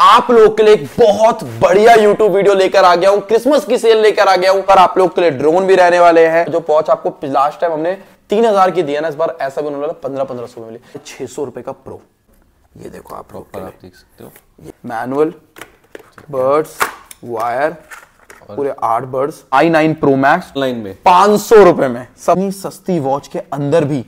आप लोग के लिए एक बहुत बढ़िया YouTube वीडियो लेकर आ गया हूँ क्रिसमस की सेल लेकर आ गया हूँ पर आप लोग के लिए ड्रोन भी रहने वाले हैं जो पॉच आपको लास्ट टाइम हमने तीन हजार की दिया ना इस बार ऐसा भी उन्होंने पंद्रह पंद्रह सौ में मिली छह सौ रुपए का प्रो ये देखो आप लोग आप देख सकते हो मैनुअल बर्ड्स वायर पूरे आठ buds I nine pro max line में पांच सौ रुपए में सभी सस्ती वॉच के अंदर भी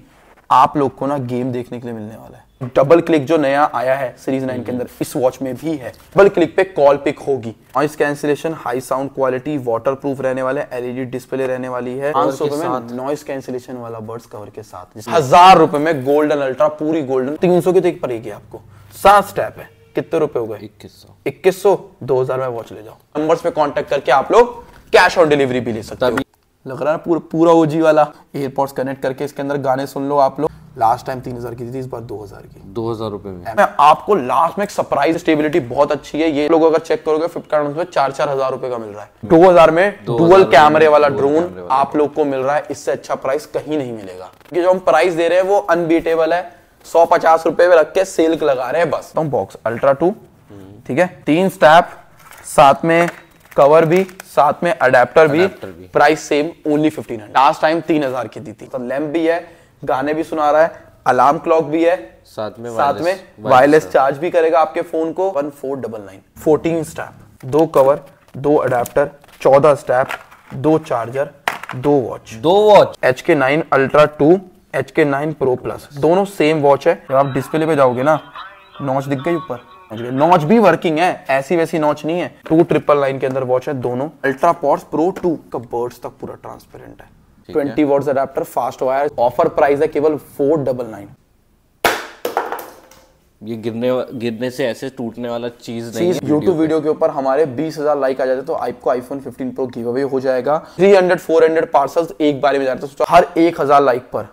आप लोग को ना गेम देखने के लिए मिलने वाला है डबल क्लिक जो नया आया है सीरीज नाइन के हम्म। अंदर इस वॉच में भी है डबल क्लिक पे कॉल पिक होगी noise cancellation high sound quality waterproof रहने वाले एलईडी डिस्प्ले रहने वाली है नॉइस कैंसिलेशन वाला बर्ड्स कवर के साथ हजार रुपए में गोल्डन अल्ट्रा पूरी गोल्डन तीन सौ की तो एक पड़ेगी आपको सात स्टेप है कितने रुपए हो गए इक्कीस सौ इक्कीस सौ दो हजार में वॉच ले जाओ नंबर में कॉन्टेक्ट करके आप लोग कैश ऑन डिलीवरी भी ले सकते हो लग रहा है पूरा पूरा ओजी वाला एयरपोर्ट कनेक्ट करके इसके अंदर गाने सुन लो आप लोग लास्ट टाइम तीन हजार की थी इस बार दो हजार की दो हजार रुपए में मैं आपको लास्ट में एक सरप्राइज स्टेबिलिटी बहुत अच्छी है ये लोग अगर चेक करोगे फ्लिपकार्ट में चार चार हजार रुपए का मिल रहा है दो हजार में डुअल कैमरे वाला ड्रोन आप लोग को मिल रहा है इससे अच्छा प्राइस कहीं नहीं मिलेगा क्योंकि जो हम प्राइस दे रहे हैं वो अनबीटेबल है सौ पचास रुपए में रख के सिल्क लगा रहे हैं बस तो बॉक्स अल्ट्रा टू ठीक है तीन स्टैप साथ में कवर भी साथ में अडेप्टर भी price same only fifteen last time तीन हजार की दी थी तो लैम्प भी है गाने भी सुना रहा है अलार्म क्लॉक भी है साथ में साथ में वायरलेस चार्ज भी करेगा आपके फोन को one four double nine fourteen strap दो कवर दो अडेप्टर चौदह स्टैप दो चार्जर दो वॉच दो watch H K nine ultra two H K nine pro plus दोनों सेम वॉच है जब आप डिस्प्ले पे जाओगे ना नॉच दिख गई ऊपर नॉच भी वर्किंग है ऐसी वैसी नॉच नहीं है टू ट्रिपल लाइन के अंदर वॉच है दोनों अल्ट्रा पॉर्स प्रो टू का बर्ड्स तक पूरा ट्रांसपेरेंट है twenty watts adapter fast wire offer price है केवल फोर डबल नाइन ये गिरने गिरने से ऐसे टूटने वाला चीज नहीं चीज यूट्यूब वीडियो के ऊपर हमारे 20,000 लाइक आ जाते तो आपको आईफोन 15 प्रो गिव अवे हो जाएगा 300 400 पार्सल्स एक बार में जाते तो हर 1,000 लाइक पर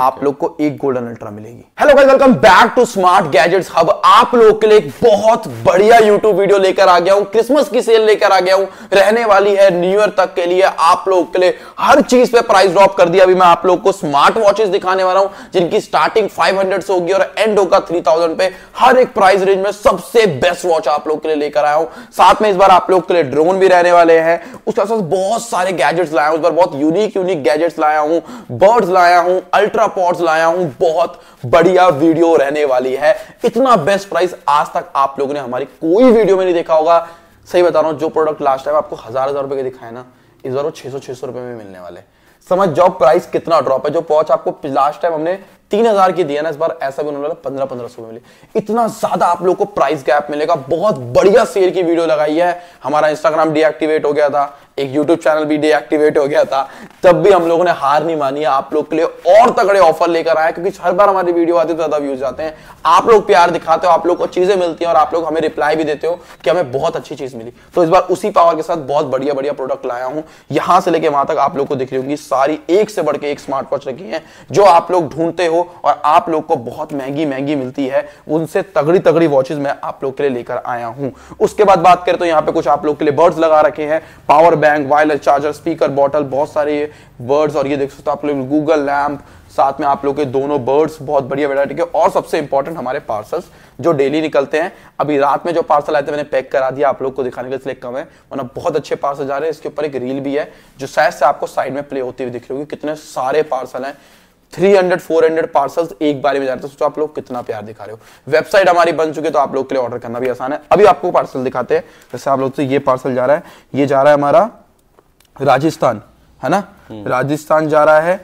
आप लोग को एक गोल्डन अल्ट्रा मिलेगी hello guys welcome back to smart gadgets hub आप लोग के लिए एक बहुत बढ़िया यूट्यूब वीडियो लेकर आ गया हूं क्रिसमस की सेल लेकर आ गया हूं रहने वाली है न्यू ईयर तक के लिए आप लोग के लिए हर चीज पे प्राइस ड्रॉप कर दिया अभी मैं आप लोग को स्मार्ट वॉचेस दिखाने वाला हूं जिनकी स्टार्टिंग फाइव से होगी और एंड होगा थ्री पे हर एक प्राइस रेंज में सबसे बेस्ट वॉच आप लोग के लिए लेकर आया हूं साथ में इस बार आप लोग के लिए ड्रोन भी रहने वाले हैं उसके साथ बहुत सारे गैजेट्स लाया हूं इस बार बहुत यूनिक यूनिक गैजेट्स लाया हूं बर्ड्स लाया हूं अल्ट्रा एक्स्ट्रा अपॉर्ट्स लाया हूं बहुत बढ़िया वीडियो रहने वाली है इतना बेस्ट प्राइस आज तक आप लोगों ने हमारी कोई वीडियो में नहीं देखा होगा सही बता रहा हूं जो प्रोडक्ट लास्ट टाइम आपको हजार हजार रुपए के दिखाए ना इस बार वो छह सौ छह सौ रुपए में मिलने वाले समझ जाओ प्राइस कितना ड्रॉप है जो पॉच आपको लास्ट टाइम हमने तीन हजार की दिया ना इस बार ऐसा भी उन्होंने पंद्रह पंद्रह सौ में मिली इतना ज्यादा आप लोग को प्राइस गैप मिलेगा बहुत बढ़िया सेल की वीडियो लगाई है हमारा इंस्टाग्राम डीएक्टिवेट हो गया था एक YouTube चैनल भी डीएक्टिवेट हो गया था तब भी हम लोगों ने हार नहीं मानी आप लोग के लिए और तगड़े ऑफर लेकर आए क्योंकि हर बार हमारी वीडियो आती है तो ज्यादा व्यूज आते हैं आप लोग प्यार दिखाते हो आप लोग को चीजें मिलती हैं और आप लोग हमें रिप्लाई भी देते हो कि हमें बहुत अच्छी चीज मिली तो इस बार उसी पावर के साथ बहुत बढ़िया बढ़िया प्रोडक्ट लाया हूं यहां से लेकर वहां तक आप लोग को दिख रही होंगी सारी एक से बढ़ एक स्मार्ट वॉच रखी है जो आप लोग ढूंढते हो और आप लोग को बहुत महंगी महंगी मिलती है उनसे तगड़ी तगड़ी वॉचेज मैं आप लोग के लिए लेकर आया हूं उसके बाद बात करें तो यहाँ पे कुछ आप लोग के लिए बर्ड्स लगा रखे हैं power bank wireless charger speaker bottle बहुत सारे बर्ड्स और ये देख सकते हो आप लोग गूगल लैम्प साथ में आप लोग के दोनों बर्ड्स बहुत बढ़िया वेराइटी के और सबसे इंपॉर्टेंट हमारे पार्सल्स जो डेली निकलते हैं अभी रात में जो पार्सल आए थे मैंने पैक करा दिया आप लोग को दिखाने के इसलिए कम है वरना बहुत अच्छे पार्सल जा रहे हैं इसके ऊपर एक रील भी है जो शायद से आपको साइड में प्ले होती हुई दिख रही होगी कितने सारे पार्सल हैं 300 400 पार्सल्स एक बारे में जा रहे थे तो सोचो आप लोग कितना प्यार दिखा रहे हो वेबसाइट हमारी बन चुकी है तो आप लोग के लिए ऑर्डर करना भी आसान है अभी आपको पार्सल दिखाते हैं जैसे आप लोग से ये पार्सल जा रहा है ये जा रहा है हमारा राजस्थान है ना हम्म। राजस्थान जा रहा है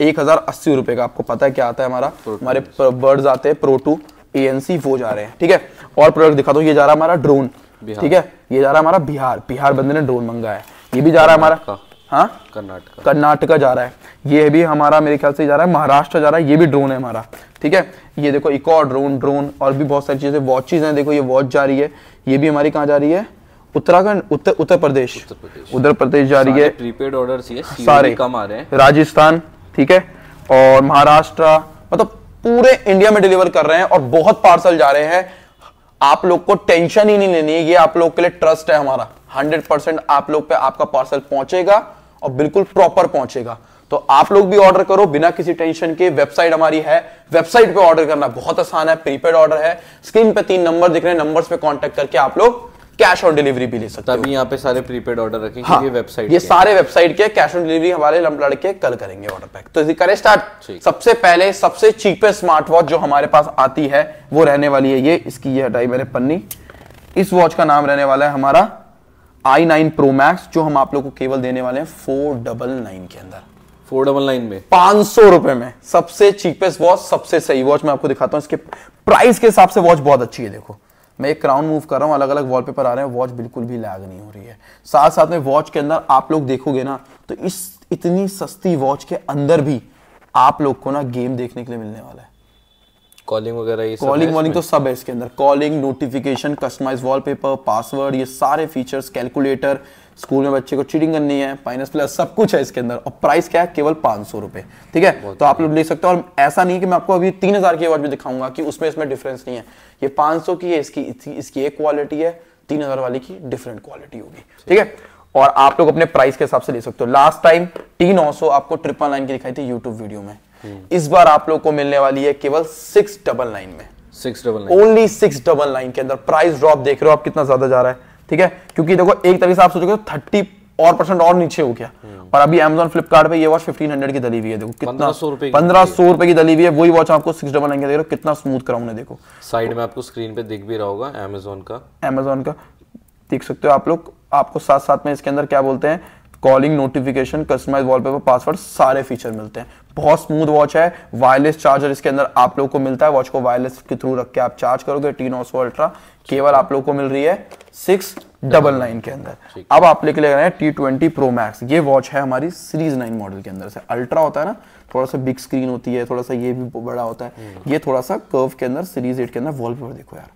एक हजार अस्सी रुपए का आपको पता है क्या आता है हमारा हमारे बर्ड आते हैं प्रोटू एनसी वो जा रहे हैं ठीक है और प्रोडक्ट दिखा दो ये जा रहा है हमारा ड्रोन ठीक है ये जा रहा है हमारा बिहार बिहार बंदे ने ड्रोन मंगाया है ये भी जा रहा है हमारा हाँ? कर्नाटका कर्नाटका जा रहा है ये भी हमारा मेरे ख्याल से जा रहा है महाराष्ट्र जा रहा है ये भी ड्रोन है हमारा ठीक है ये देखो और ड्रोन ड्रोन और भी बहुत सारी चीज़ें वॉचेज हैं देखो ये वॉच जा रही है ये भी हमारी कहाँ जा रही है उत्तराखंड उत्तर उत्तर प्रदेश उत्तर प्रदेश जा रही है प्रीपेड ऑर्डर सारे कम आ रहे हैं राजस्थान ठीक है और महाराष्ट्र मतलब पूरे इंडिया में डिलीवर कर रहे हैं और बहुत पार्सल जा रहे हैं आप लोग को टेंशन ही नहीं लेनी है ये आप लोग के लिए ट्रस्ट है हमारा 100% आप लोग पे आपका पार्सल पहुंचेगा और बिल्कुल प्रॉपर पहुंचेगा तो आप लोग भी ऑर्डर करो बिना किसी टेंशन के वेबसाइट हमारी है वेबसाइट पे ऑर्डर करना बहुत आसान है प्रीपेड ऑर्डर है स्क्रीन पे तीन नंबर दिख रहे हैं नंबर्स पे कांटेक्ट करके आप लोग कैश ऑन डिलीवरी भी ले सकते तभी यहाँ पे सारे प्रीपेड ऑर्डर रखेंगे हाँ, ये वेबसाइट ये सारे वेबसाइट के कैश ऑन डिलीवरी हमारे लड़के कल करेंगे ऑर्डर पैक तो करें स्टार्ट सबसे पहले सबसे चीपेस्ट स्मार्ट वॉच जो हमारे पास आती है वो रहने वाली है ये इसकी ये हटाई मेरे पन्नी इस वॉच का नाम रहने वाला है हमारा आई नाइन प्रो मैक्स जो हम आप लोग को केवल देने वाले हैं फोर डबल नाइन के अंदर फोर डबल नाइन में पांच सौ रुपए में सबसे चीपेस्ट वॉच सबसे सही वॉच मैं आपको दिखाता हूँ इसके प्राइस के हिसाब से वॉच बहुत अच्छी है देखो मैं एक क्राउन मूव कर रहा हूँ अलग अलग वॉलपेपर आ रहे हैं वॉच बिल्कुल भी लैग नहीं हो रही है साथ साथ में वॉच के अंदर आप लोग देखोगे ना तो इस इतनी सस्ती वॉच के अंदर भी आप लोग को ना गेम देखने के लिए मिलने वाला है कॉलिंग वगैरह ये कॉलिंग वॉलिंग तो सब है इसके अंदर calling notification customise wallpaper password ये सारे फीचर्स कैलकुलेटर स्कूल में बच्चे को चीटिंग करनी है माइनस प्लस सब कुछ है इसके अंदर और प्राइस क्या है केवल पांच सौ रुपए ठीक है तो आप लोग ले सकते हो और ऐसा नहीं कि मैं आपको अभी तीन हजार की वॉच भी दिखाऊंगा कि उसमें इसमें डिफरेंस नहीं है ये पांच सौ की है इसकी इसकी एक क्वालिटी है तीन हजार वाली की डिफरेंट क्वालिटी होगी ठीक है और आप लोग अपने प्राइस के हिसाब से ले सकते हो लास्ट टाइम टी नौ आपको ट्रिपल नाइन की दिखाई थी यूट्यूब वीडियो में इस बार आप लोग को मिलने वाली है केवल सिक्स डबल नाइन में six double only six double nine के अंदर प्राइस ड्रॉप देख रहे हो आप कितना ज्यादा जा रहा है ठीक है क्योंकि देखो एक तरीके से आप सोचोगे थर्टी तो और परसेंट और नीचे हो गया हम्म। और अभी अमेजोन फ्लिपकार्ट ये वॉच फिफ्टीन हंड्रेड की दली हुई है देखो कितना पंद्रह सौ रुपए की दली हुई है वही वॉच आपको सिक्स डबल नाइन देख रहे हो कितना स्मूथ करा उन्हें देखो साइड में आपको स्क्रीन पे दिख भी रहा होगा एमेजोन का एमेजोन का देख सकते हो आप लोग आपको साथ साथ में इसके अंदर क्या बोलते हैं calling notification customise wallpaper password सारे फीचर मिलते हैं बहुत स्मूथ वॉच है वायरलेस चार्जर इसके अंदर आप लोग को मिलता है वॉच को वायरलेस के थ्रू रख के आप चार्ज करोगे टी नौ सौ अल्ट्रा केवल आप लोग को मिल रही है सिक्स डबल नाइन के अंदर अब आप लेके ले रहे हैं टी ट्वेंटी प्रो मैक्स ये वॉच है हमारी सीरीज नाइन मॉडल के अंदर से अल्ट्रा होता है ना थोड़ा सा बिग स्क्रीन होती है थोड़ा सा ये भी बड़ा होता है हम्म। ये थोड़ा सा कर्व के अंदर सीरीज एट के अंदर वॉलपेपर देखो यार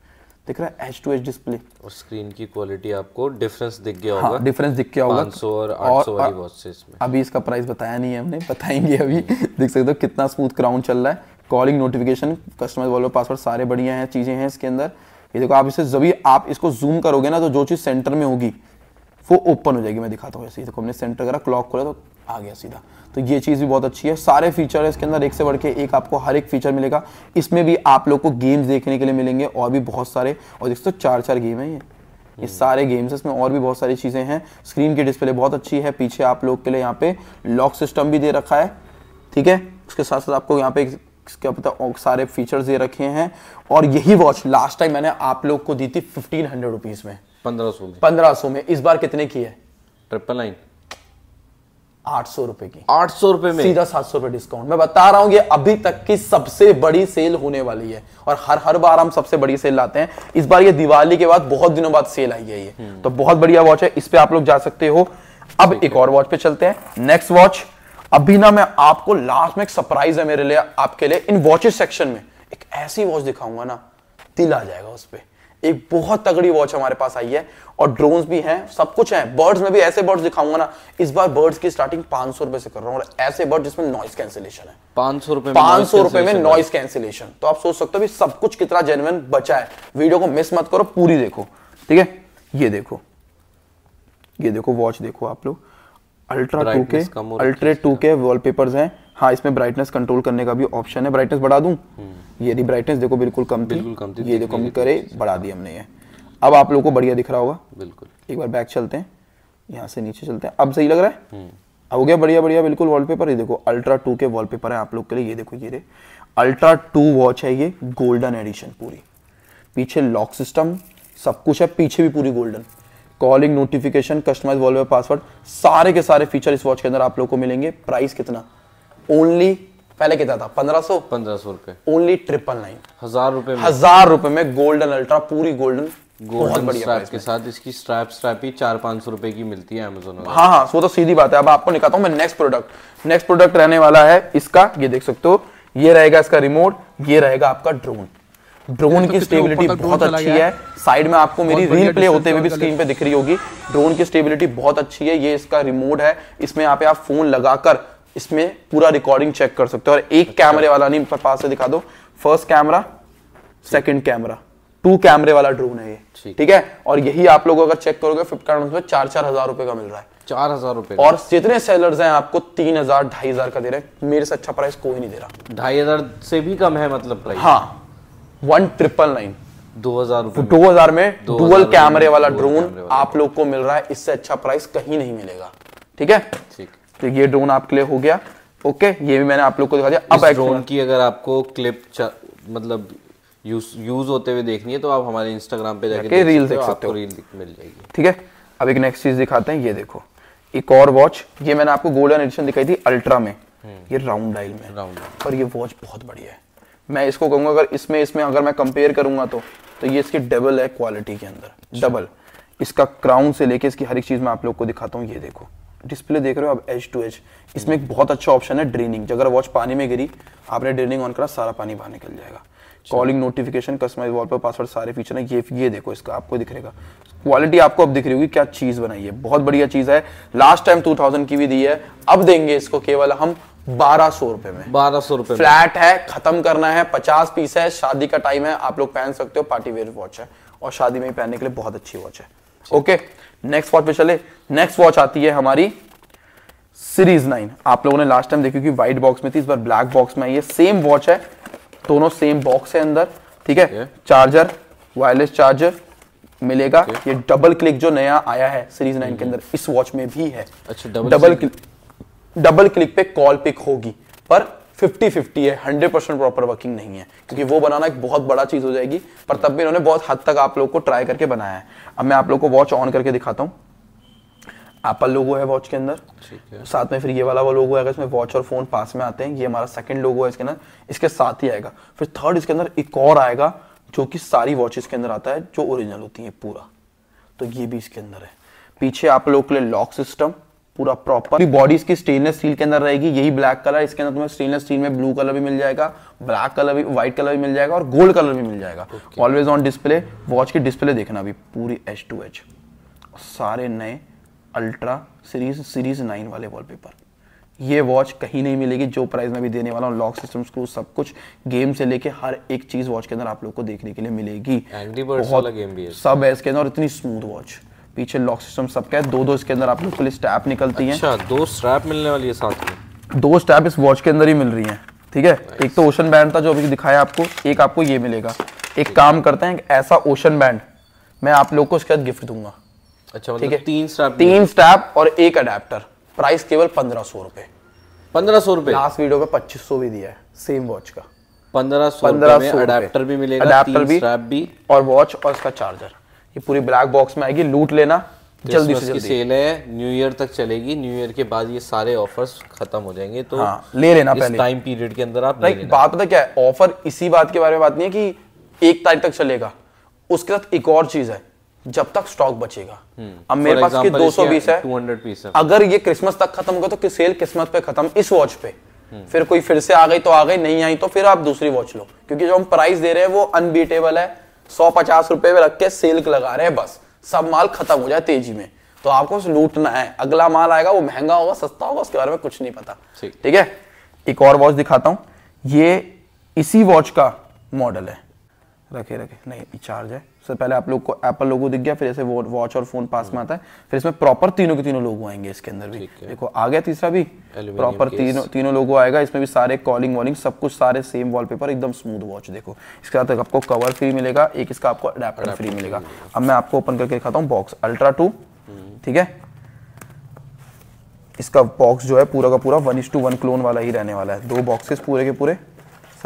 दिख रहा है एच टू एच डिस्प्ले और स्क्रीन की क्वालिटी आपको डिफरेंस हाँ, दिख गया होगा हाँ, डिफरेंस दिख गया होगा 500 और 800 और, वाली वॉच से अभी इसका प्राइस बताया नहीं है हमने बताएंगे अभी देख सकते हो कितना स्मूथ क्राउन चल रहा है कॉलिंग नोटिफिकेशन कस्टमर वॉलो पासवर्ड सारे बढ़िया हैं चीज़ें हैं इसके अंदर ये देखो आप इसे जब आप इसको जूम करोगे ना तो जो चीज़ सेंटर में होगी वो ओपन हो जाएगी मैं दिखाता हूँ ऐसे देखो हमने सेंटर करा क्लॉक खोला तो आ गया सीधा तो ये चीज़ भी बहुत अच्छी है सारे फीचर है इसके अंदर एक से बढ़ के एक आपको हर एक फीचर मिलेगा इसमें भी आप लोग को गेम्स देखने के लिए मिलेंगे और भी बहुत सारे और देख सकते चार चार गेम है ये ये हम्म। सारे गेम्स इसमें और भी बहुत सारी चीज़ें हैं स्क्रीन की डिस्प्ले बहुत अच्छी है पीछे आप लोग के लिए यहाँ पे लॉक सिस्टम भी दे रखा है ठीक है उसके साथ साथ आपको यहाँ पे क्या पता सारे फीचर्स दे रखे हैं और यही वॉच लास्ट टाइम मैंने आप लोग को दी थी फिफ्टीन हंड्रेड रुपीज़ में पंद्रह सौ पंद्रह सौ में इस बार कितने की है ट्रिपल नाइन आठ सौ रुपए की आठ सौ रुपए में सीधा सात सौ रुपए डिस्काउंट मैं बता रहा हूँ ये अभी तक की सबसे बड़ी सेल होने वाली है और हर हर बार हम सबसे बड़ी सेल लाते हैं इस बार ये दिवाली के बाद बहुत दिनों बाद सेल आई है ये हम्म। तो बहुत बढ़िया वॉच है इस पे आप लोग जा सकते हो अब एक और वॉच पे चलते हैं नेक्स्ट वॉच अभी ना मैं आपको लास्ट में एक सरप्राइज है मेरे लिए आपके लिए इन वॉचेस सेक्शन में एक ऐसी वॉच दिखाऊंगा ना दिल आ जाएगा उस पर एक बहुत तगड़ी वॉच हमारे पास आई है और ड्रोन्स भी हैं सब कुछ है बर्ड्स में भी ऐसे बर्ड्स दिखाऊंगा ना इस बार बर्ड्स की स्टार्टिंग पांच सौ रुपए से कर रहा हूँ ऐसे बर्ड जिसमें नॉइस कैंसिलेशन है पांच सौ रुपए पांच सौ रुपए में नॉइस कैंसिलेशन तो आप सोच सकते हो सब कुछ कितना जेनुअन बचा है वीडियो को मिस मत करो पूरी देखो ठीक है ये देखो ये देखो वॉच देखो आप लोग अल्ट्रा टू के अल्ट्रे टू के वॉलपेपर्स हैं हाँ इसमें ब्राइटनेस कंट्रोल करने का भी ऑप्शन है ब्राइटनेस बढ़ा दूँ हम्म। ये ब्राइटनेस देखो बिल्कुल कम थी बिल्कुल कम थी ये देखो हम करे बढ़ा दी हमने ये अब आप लोगों को बढ़िया दिख रहा होगा बिल्कुल एक बार बैक चलते हैं यहाँ से नीचे चलते हैं अब सही लग रहा है हम्म। हो गया बढ़िया बढ़िया बिल्कुल वॉलपेपर ये देखो अल्ट्रा टू के वॉलपेपर है आप लोग के लिए ये देखो ये रे अल्ट्रा टू वॉच है ये गोल्डन एडिशन पूरी पीछे लॉक सिस्टम सब कुछ है पीछे भी पूरी golden calling notification customise wallpaper password सारे के सारे फीचर इस वॉच के अंदर आप लोग को मिलेंगे प्राइस कितना ओनली पहले कितना था पंद्रह सौ पंद्रह सौ रुपए ओनली ट्रिपल नाइन हजार रुपए हजार रुपए में गोल्डन अल्ट्रा पूरी गोल्डन रहने वाला है इसका ये देख सकते रहेगा इसका रिमोट ये रहेगा आपका ड्रोन तो ड्रोन की स्टेबिलिटी बहुत अच्छी है साइड में आपको मेरी रील प्ले होते हुए भी स्क्रीन पे दिख रही होगी ड्रोन की स्टेबिलिटी बहुत अच्छी है ये इसका रिमोट है इसमें आप फोन लगाकर इसमें पूरा रिकॉर्डिंग चेक कर सकते हो और एक अच्छा। कैमरे वाला नहीं पास से दिखा दो first camera second camera two कैमरे वाला ड्रोन है ये ठीक है और यही आप लोग अगर चेक करोगे फ्लिपकार्ट चार चार हजार रुपए का मिल रहा है चार हजार रुपए और जितने सेलर्स हैं आपको तीन हजार ढाई हजार का दे रहे हैं मेरे से अच्छा प्राइस कोई नहीं दे रहा ढाई हजार से भी कम है मतलब प्राइस हाँ वन ट्रिपल नाइन दो हजार दो हजार में डुअल कैमरे वाला ड्रोन आप लोग को मिल रहा है इससे अच्छा प्राइस कहीं नहीं मिलेगा ठीक है ठीक तो ये ड्रोन आपके लिए हो गया ओके ये भी मैंने आप लोग को दिखा दिया अब ड्रोन की अगर आपको क्लिप मतलब यूज यूज होते हुए देखनी है तो आप हमारे इंस्टाग्राम पे जाके रील देख सकते हो रील मिल जाएगी ठीक है अब एक नेक्स्ट चीज दिखाते हैं ये देखो एक और वॉच ये मैंने आपको गोल्डन एडिशन दिखाई थी अल्ट्रा में हम्म। ये राउंड डायल में राउंड और ये वॉच बहुत बढ़िया है मैं इसको कहूंगा अगर इसमें इसमें अगर मैं कंपेयर करूंगा तो तो ये इसकी डबल है क्वालिटी के अंदर डबल अच्छा। इसका क्राउन से लेके इसकी हर एक चीज़ मैं आप लोग को दिखाता हूँ ये देखो डिस्प्ले देख रहे हो आप एच टू एच इसमें एक बहुत अच्छा ऑप्शन है ड्रेनिंग अगर वॉच पानी में गिरी आपने ड्रेनिंग ऑन करा सारा पानी बाहर निकल जाएगा calling notification customise wallpaper password सारे फीचर है ये ये देखो इसका आपको दिख रहेगा क्वालिटी आपको अब दिख रही होगी क्या चीज बनाई है बहुत बढ़िया चीज है लास्ट टाइम टू थाउजेंड की भी दी है अब देंगे इसको केवल हम बारह सौ रुपए में बारह सौ रुपए फ्लैट है खत्म करना है पचास पीस है शादी का टाइम है आप लोग पहन सकते हो पार्टी वेयर वॉच है और शादी में पहनने के लिए बहुत अच्छी वॉच है ओके okay? नेक्स्ट वॉच पे चले नेक्स्ट वॉच आती है हमारी सीरीज नाइन आप लोगों ने लास्ट टाइम देखी कि व्हाइट बॉक्स में थी इस बार ब्लैक बॉक्स में आई है सेम वॉच है दोनों सेम बॉक्स है अंदर ठीक है चार्जर वायरलेस चार्जर मिलेगा okay. ये डबल क्लिक जो नया आया है सीरीज नाइन के mm-hmm. अंदर इस वॉच में भी है अच्छा double double click double click पे कॉल पिक होगी पर फिफ्टी फिफ्टी है हंड्रेड परसेंट प्रॉपर वर्किंग नहीं है क्योंकि वो बनाना एक बहुत बड़ा चीज़ हो जाएगी पर तब भी इन्होंने बहुत हद तक आप लोग को ट्राई करके बनाया है अब मैं आप लोग को वॉच ऑन करके दिखाता हूँ एप्पल लोगो है वॉच के अंदर साथ में फिर ये वाला वो लोगो आएगा इसमें वॉच और फोन पास में आते हैं ये हमारा सेकंड लोगो है इसके अंदर इसके साथ ही आएगा फिर थर्ड इसके अंदर एक और आएगा जो कि सारी वॉचेस के अंदर आता है जो ओरिजिनल होती है पूरा तो ये भी इसके अंदर है पीछे आप लोग के लिए लॉक सिस्टम पूरा प्रॉपर बॉडी इसकी स्टेनलेस स्टील के अंदर रहेगी यही ब्लैक कलर इसके अंदर तुम्हें स्टेनलेस स्टील में ब्लू कलर भी मिल जाएगा ब्लैक कलर भी व्हाइट कलर भी मिल जाएगा और गोल्ड कलर भी मिल जाएगा ऑलवेज ऑन डिस्प्ले वॉच की डिस्प्ले देखना अभी पूरी एच टू एच सारे नए अल्ट्रा सीरीज सीरीज नाइन वाले वॉलपेपर ये वॉच कहीं नहीं मिलेगी जो प्राइस में भी देने वाला हूँ लॉक सिस्टम स्क्रू सब कुछ गेम से लेके हर एक चीज वॉच के अंदर आप लोग को देखने के लिए मिलेगी वाला गेम भी है सब है इसके अंदर और इतनी स्मूथ वॉच पीछे लॉक सिस्टम सबका है दो दो इसके अंदर आप लोग को स्टैप निकलती है अच्छा दो स्ट्रैप मिलने वाली है साथ में दो स्टैप इस वॉच के अंदर ही मिल रही है ठीक है एक तो ओशन बैंड था जो अभी दिखाया आपको एक आपको ये मिलेगा एक काम करते हैं ऐसा ओशन बैंड मैं आप लोग को उसके बाद गिफ्ट दूंगा अच्छा मतलब ठीक मतलब तीन स्टैप तीन स्टैप और एक अडेप्टर प्राइस केवल पंद्रह सौ रुपए पंद्रह सौ रुपए लास्ट वीडियो में पच्चीस सौ भी दिया है सेम वॉच का पंद्रह सौ पंद्रह सौ अडेप्टर भी मिलेगा अडेप्टर भी, भी और वॉच और इसका चार्जर ये पूरी ब्लैक बॉक्स में आएगी लूट लेना जल्दी से जल्दी सेल है न्यू ईयर तक चलेगी न्यू ईयर के बाद ये सारे ऑफर्स खत्म हो जाएंगे तो हाँ, ले लेना पहले टाइम पीरियड के अंदर आप लाइक बात पता क्या है ऑफर इसी बात के बारे में बात नहीं है कि एक तारीख तक चलेगा उसके साथ एक और चीज है जब तक स्टॉक बचेगा हम्म। अब मेरे पास की 220 है 200 पीस है अगर ये क्रिसमस तक खत्म होगा तो कि सेल क्रिसमस पे खत्म इस वॉच पे हम्म। फिर कोई फिर से आ गई तो आ गई नहीं आई तो फिर आप दूसरी वॉच लो क्योंकि जो हम प्राइस दे रहे हैं वो अनबीटेबल है सौ पचास रुपए में रख के सिल्क लगा रहे हैं बस सब माल खत्म हो जाए तेजी में तो आपको लूटना है अगला माल आएगा वो महंगा होगा सस्ता होगा उसके बारे में कुछ नहीं पता ठीक है एक और वॉच दिखाता हूं ये इसी वॉच का मॉडल है रखे रखे नहीं चार्ज है सर पहले आप लोग को एप्पल लोगो दिख गया फिर ऐसे वॉच और फोन पास में आता है फिर इसमें प्रॉपर तीनों के तीनों लोगो आएंगे इसके अंदर भी देखो आ गया तीसरा भी प्रॉपर तीनों तीनों लोगो आएगा इसमें भी सारे कॉलिंग वॉलिंग सब कुछ सारे सेम वॉलपेपर एकदम स्मूथ वॉच देखो इसके साथ आपको कवर फ्री मिलेगा एक इसका आपको अडेप्टर फ्री मिलेगा अब मैं आपको ओपन करके दिखाता हूँ बॉक्स अल्ट्रा टू ठीक है इसका बॉक्स जो है पूरा का पूरा one is to one clone वाला ही रहने वाला है दो बॉक्सेस पूरे के पूरे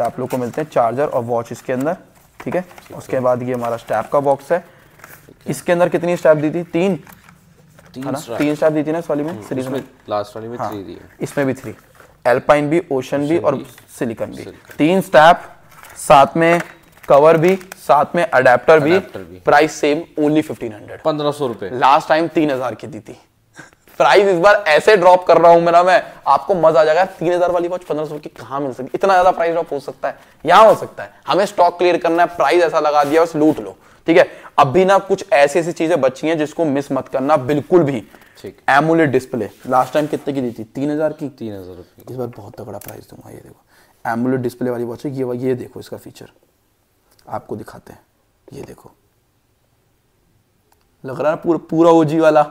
आप लोग को मिलते हैं चार्जर और वॉच इसके अंदर ठीक है उसके बाद ये हमारा स्टैप का बॉक्स है इसके अंदर कितनी स्टैप दी थी तीन तीन, स्टैप दी थी ना इस वाली में हम्म, सीरीज में लास्ट वाली में थ्री हाँ। दी इसमें भी थ्री एल्पाइन भी ओशन भी और सिलिकन भी तीन स्टैप साथ में कवर भी साथ में अडेप्टर भी price same only fifteen hundred पंद्रह सौ रुपए लास्ट टाइम तीन हजार की दी थी प्राइस इस बार ऐसे ड्रॉप कर रहा हूं मेरा मैं आपको मजा आ जाएगा तीन हजार वाली वॉच पंद्रह सौ की कहा मिल सकती इतना ज्यादा प्राइस ड्रॉप हो सकता है यहां हो सकता है हमें स्टॉक क्लियर करना है प्राइस ऐसा लगा दिया बस लूट लो ठीक है अभी ना कुछ ऐसी ऐसी चीजें बची हैं जिसको मिस मत करना बिल्कुल भी ठीक एमुलेट डिस्प्ले लास्ट टाइम कितने की दी थी तीन हजार की तीन हजार इस बार बहुत तगड़ा प्राइस दूंगा ये देखो एमुलेट डिस्प्ले वाली वॉच है ये ये देखो इसका फीचर आपको दिखाते हैं ये देखो लग रहा है पूरा पूरा ओजी वाला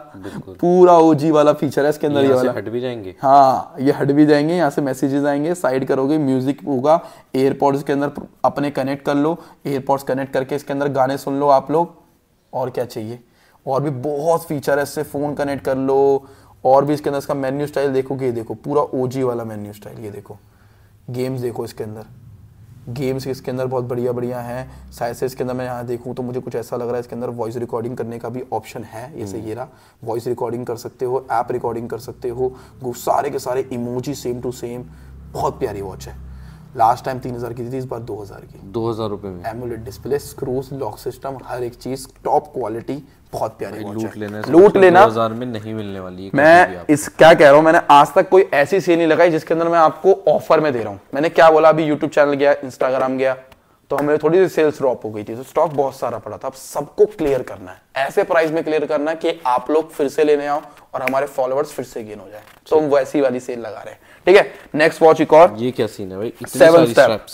पूरा ओजी वाला फीचर है इसके अंदर ये वाला हट भी जाएंगे हाँ ये हट भी जाएंगे यहाँ से मैसेजेस आएंगे साइड करोगे म्यूजिक होगा एयरपोर्ट्स के अंदर अपने कनेक्ट कर लो एयरपोर्ट्स कनेक्ट करके इसके अंदर गाने सुन लो आप लोग और क्या चाहिए और भी बहुत फीचर है इससे फ़ोन कनेक्ट कर लो और भी इसके अंदर इसका मेन्यू स्टाइल देखोगे ये देखो पूरा ओजी वाला मेन्यू स्टाइल ये देखो गेम्स देखो इसके अंदर गेम्स इसके अंदर बहुत बढ़िया बढ़िया हैं से इसके अंदर मैं यहाँ देखूँ तो मुझे कुछ ऐसा लग रहा है इसके अंदर वॉइस रिकॉर्डिंग करने का भी ऑप्शन है जैसे ये रहा वॉइस रिकॉर्डिंग कर सकते हो ऐप रिकॉर्डिंग कर सकते हो सारे के सारे इमोजी सेम टू सेम बहुत प्यारी वॉच है लास्ट टाइम तीन हज़ार की थी इस बार दो हज़ार की दो हज़ार रुपये में AMOLED display screws lock system हर एक चीज़ टॉप क्वालिटी बहुत प्यारी वॉच लूट लेना लूट तो लेना बाजार में नहीं मिलने वाली है मैं इस क्या कह रहा हूँ मैंने आज तक कोई ऐसी सेल नहीं लगाई जिसके अंदर मैं आपको ऑफर में दे रहा हूँ मैंने क्या बोला अभी यूट्यूब चैनल गया इंस्टाग्राम गया तो हमें थोड़ी सी सेल्स ड्रॉप हो गई थी तो स्टॉक बहुत सारा पड़ा था अब सबको क्लियर करना है ऐसे प्राइस में क्लियर करना है कि आप लोग फिर से लेने आओ और हमारे फॉलोअर्स फिर से गेन हो जाए तो हम वैसी वाली सेल लगा रहे हैं ठीक है नेक्स्ट वॉच एक और ये क्या सीन है भाई seven step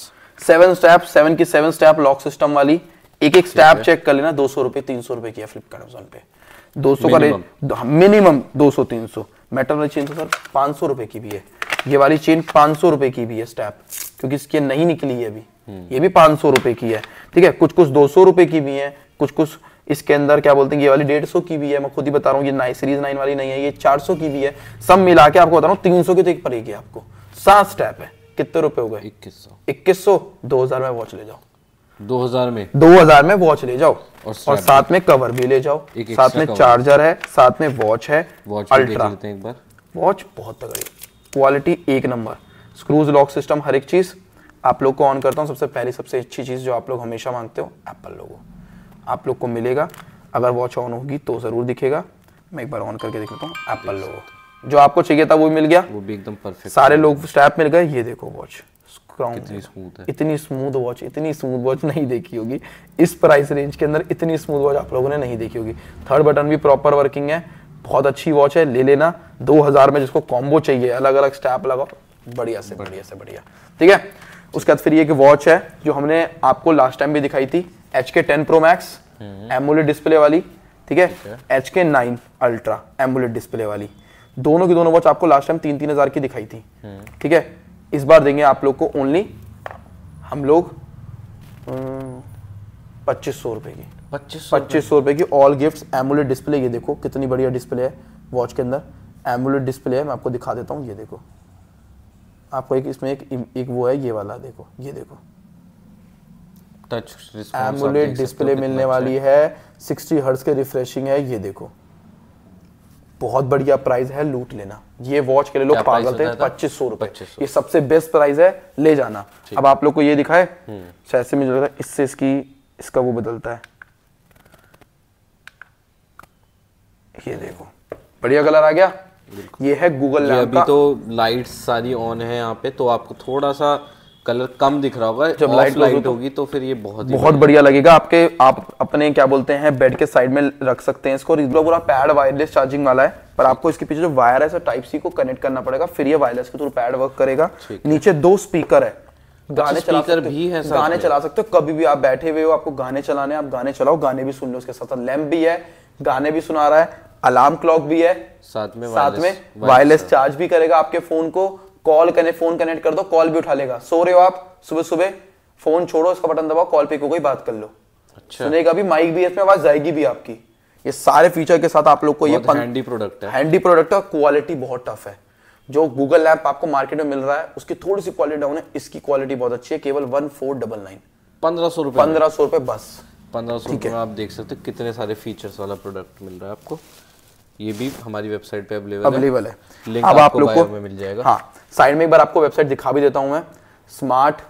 seven step seven की सेवन स्टेप लॉक सिस्टम वाली एक एक स्टैप चेक कर लेना दो सौ रुपए तीन सौ रुपए किया फ्लिपकार्ट अमेजोन पे दो सौ का मिनिमम हाँ, दो सौ तीन सौ मेटल वाली चेन तो सर पांच सौ रुपए की भी है ये वाली चेन पांच सौ रुपए की भी है स्टैप क्योंकि इसकी नहीं निकली है अभी हम्म। ये भी पांच सौ रुपए की है ठीक है कुछ कुछ दो सौ रुपए की भी है कुछ कुछ इसके अंदर क्या बोलते हैं ये वाली डेढ़ सौ की भी है मैं खुद ही बता रहा हूँ ये सीरीज नाइन वाली नहीं है ये चार सौ की भी है सब मिला के आपको बता रहा हूँ तीन सौ की तो एक पड़ेगी आपको सात स्टैप है कितने रुपए हो गए इक्कीस सौ इक्कीस सौ दो हजार में वॉच ले जाओ 2000 में 2000 में वॉच ले जाओ और, और साथ में कवर भी ले जाओ एक साथ में चार्जर है साथ में वॉच है अल्ट्रा एक बार वॉच बहुत तगड़ी क्वालिटी एक नंबर स्क्रूज लॉक सिस्टम हर एक चीज़ आप लोग को ऑन करता हूँ सबसे पहली सबसे अच्छी चीज़ जो आप लोग हमेशा मांगते हो एप्पल लोगो आप लोग को मिलेगा अगर वॉच ऑन होगी तो ज़रूर दिखेगा मैं एक बार ऑन करके देख लेता हूँ एप्पल लोगो जो आपको चाहिए था वो मिल गया वो भी एकदम परफेक्ट सारे लोग स्टैप मिल गए ये देखो वॉच इतनी स्मूथ वॉच इतनी स्मूथ वॉच नहीं देखी होगी इस प्राइस रेंज के अंदर इतनी स्मूथ वॉच आप लोगों ने नहीं देखी होगी थर्ड बटन भी प्रॉपर वर्किंग है बहुत अच्छी वॉच है ले लेना 2000 में जिसको कॉम्बो चाहिए अलग अलग स्टैप लगाओ बढ़िया से बढ़िया से बढ़िया ठीक है उसके बाद फिर ये वॉच है जो हमने आपको लास्ट टाइम भी दिखाई थी H K ten pro max AMOLED display वाली ठीक है H K nine ultra emulate display वाली दोनों की दोनों वॉच आपको लास्ट टाइम तीन तीन हजार की दिखाई थी ठीक है इस बार देंगे आप लोग को ओनली हम लोग पच्चीस सौ रुपए की पच्चीस पच्चीस सौ रुपए की ऑल गिफ्ट एमुलेट डिस्प्ले ये देखो कितनी बढ़िया डिस्प्ले है वॉच के अंदर एमुलेट डिस्प्ले है मैं आपको दिखा देता हूँ ये देखो आपको एक इसमें एक एक वो है ये वाला देखो ये देखो टच एमुलेट डिस्प्ले मिलने वाली है सिक्सटी हर्ट्स के रिफ्रेशिंग है ये देखो बहुत बढ़िया प्राइस है लूट लेना ये वॉच के लिए लोग पागल थे पच्चीस सौ रुपए ये सबसे बेस्ट प्राइस है ले जाना अब आप लोग को ये दिखाए सैसे में जो है इससे इसकी इसका वो बदलता है ये देखो बढ़िया कलर आ गया ये है गूगल अभी तो लाइट्स सारी ऑन है यहाँ पे तो आपको थोड़ा सा कलर कम दिख रहा होगा जब लाइट लाइट तो होगी तो फिर ये बहुत बहुत बढ़िया लगेगा आपके आप अपने क्या बोलते हैं बेड के साइड में रख सकते हैं इसको इसका पूरा पैड वायरलेस चार्जिंग वाला है पर आपको इसके पीछे जो वायर है सर टाइप सी को कनेक्ट करना पड़ेगा फिर ये वायरलेस के थ्रू पैड वर्क करेगा नीचे दो स्पीकर है गाने चला सकते भी है गाने चला सकते हो कभी भी आप बैठे हुए हो आपको गाने चलाने आप गाने चलाओ गाने भी सुन लो उसके साथ लैम्प भी है गाने भी सुना रहा है अलार्म क्लॉक भी है साथ में साथ में वायरलेस चार्ज भी करेगा आपके फोन को कॉल कनेक्ट फोन कनेक्ट कर दो कॉल भी उठा लेगा सो रहे हो आप सुबह सुबह फोन छोड़ो उसका बटन दबाओ कॉल पे कोई बात कर लो अच्छा सुनेगा भी माइक भी इसमें आवाज जाएगी भी आपकी ये सारे फीचर के साथ आप लोग को ये हैंडी प्रोडक्ट है हैंडी प्रोडक्ट है क्वालिटी बहुत टफ है जो गूगल ऐप आपको मार्केट में मिल रहा है उसकी थोड़ी सी क्वालिटी डाउन है इसकी क्वालिटी बहुत अच्छी है केवल वन फोर डबल नाइन पंद्रह सौ रुपए पंद्रह सौ रुपए बस पंद्रह सौ आप देख सकते हो कितने सारे फीचर्स वाला प्रोडक्ट मिल रहा है आपको ये भी हमारी वेबसाइट पे अवेलेबल है अवेलेबल है, लिंक अब आप लोगों को में मिल जाएगा हाँ साइड में एक बार आपको वेबसाइट दिखा भी देता हूँ मैं स्मार्ट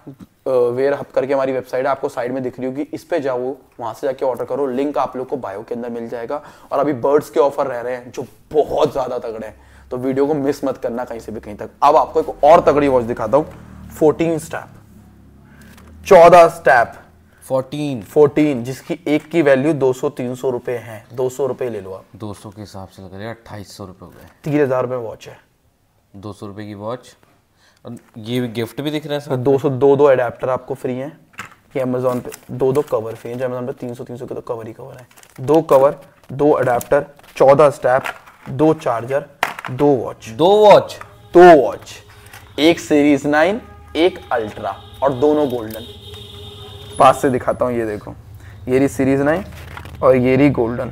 वेयर हब करके हमारी वेबसाइट है आपको साइड में दिख रही होगी इस पे जाओ वहां से जाके ऑर्डर करो लिंक आप लोग को बायो के अंदर मिल जाएगा और अभी बर्ड्स के ऑफर रह रहे हैं जो बहुत ज्यादा तगड़े हैं तो वीडियो को मिस मत करना कहीं से भी कहीं तक अब आपको एक और तगड़ी वॉच दिखाता हूँ फोर्टीन स्टैप चौदह स्टैप फोर्टीन फोर्टीन जिसकी एक की वैल्यू दो सौ तीन सौ रुपए है दो सौ रुपये ले लो आप दो सौ के हिसाब से लग रहा है अट्ठाईस सौ रुपए हो गए तीन हज़ार रुपए वॉच है दो सौ रुपए की वॉच ये गिफ्ट भी दिख रहा है सर दो सौ दो दो अडेप्टर आपको फ्री है ये अमेजोन पे दो दो कवर फ्री हैं जो अमेजोन पे तीन सौ तीन सौ के तो कवर ही कवर है दो कवर दो अडेप्टर चौदह स्टैप दो चार्जर दो वॉच दो वॉच दो वॉच एक सीरीज नाइन एक अल्ट्रा और दोनों गोल्डन पास से दिखाता हूँ ये देखो ये रही सीरीज़ नाइन और ये रही गोल्डन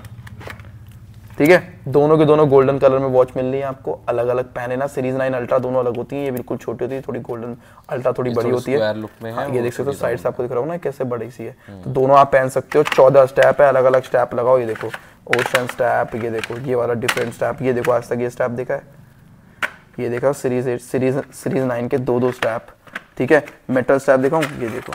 ठीक है दोनों के दोनों गोल्डन कलर में वॉच मिल रही है आपको अलग अलग पहने ना सीरीज नाइन अल्ट्रा दोनों अलग होती है ये बिल्कुल छोटी होती है थोड़ी गोल्डन अल्ट्रा थोड़ी बड़ी होती है, है हाँ, ये देख सकते हो साइड से आपको दिख रहा हूँ ना कैसे बड़ी सी है हम्म। तो दोनों आप पहन सकते हो चौदह स्टैप है अलग अलग स्टैप लगाओ ये देखो ओशन स्टैप ये देखो ये वाला डिफरेंट स्टैप ये देखो आज तक ये स्टैप देखा है ये देखा series eight series series nine के दो दो स्टैप ठीक है मेटल स्टैप दिखाऊँ ये देखो